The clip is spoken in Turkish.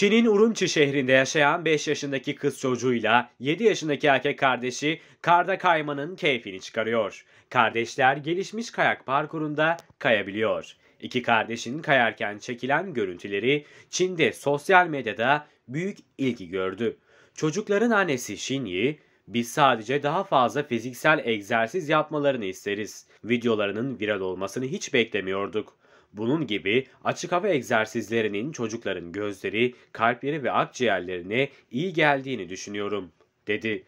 Çin'in Urumçi şehrinde yaşayan 5 yaşındaki kız çocuğuyla 7 yaşındaki erkek kardeşi karda kaymanın keyfini çıkarıyor. Kardeşler gelişmiş kayak parkurunda kayabiliyor. İki kardeşin kayarken çekilen görüntüleri Çin'de sosyal medyada büyük ilgi gördü. Çocukların annesi Shinyi, biz sadece daha fazla fiziksel egzersiz yapmalarını isteriz. Videolarının viral olmasını hiç beklemiyorduk. Bunun gibi açık hava egzersizlerinin çocukların gözleri, kalpleri ve akciğerlerine iyi geldiğini düşünüyorum, dedi.